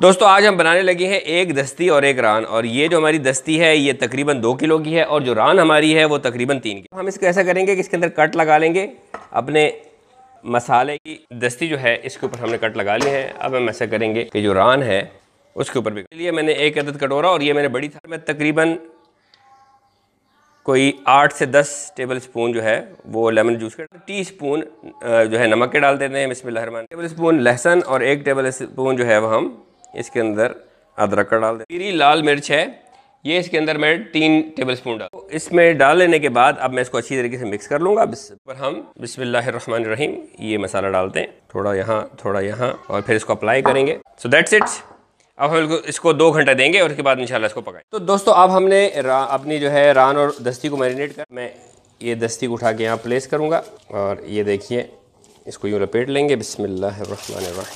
दोस्तों आज हम बनाने लगे हैं एक दस्ती और एक रान और ये जो हमारी दस्ती है ये तकरीबन दो किलो की है और जो रान हमारी है वो तकरीबन तीन किलो हम इसको ऐसा करेंगे कि इसके अंदर कट लगा लेंगे अपने मसाले की दस्ती जो है इसके ऊपर हमने कट लगा लिए हैं अब हम ऐसा करेंगे कि जो रान है उसके ऊपर भी लिए मैंने एक अदद कटोरा और ये मैंने बड़ी था में तकरीबन कोई आठ से दस टेबल स्पून जो है वो लेमन जूस के टी स्पून जो है नमक के डाल देते हैं इसमें लहरमान टेबल स्पून लहसन और एक टेबल स्पून जो है वह हम इसके अंदर अदरक का डाल दें पीरी लाल मिर्च है ये इसके अंदर मैं तीन टेबल स्पून डाल इसमें डाल लेने के बाद अब मैं इसको अच्छी तरीके से मिक्स कर लूँगा पर हम रहीम ये मसाला डालते हैं थोड़ा यहाँ थोड़ा यहाँ और फिर इसको अप्लाई करेंगे सो दैट्स इट्स अब हम इसको दो घंटा देंगे और उसके बाद इंशाल्लाह इसको पकाएं तो दोस्तों अब हमने अपनी जो है रान और दस्ती को मैरिनेट कर मैं ये दस्ती को उठा के यहाँ प्लेस करूँगा और ये देखिए इसको यूँ लपेट लेंगे बिसमिल्लर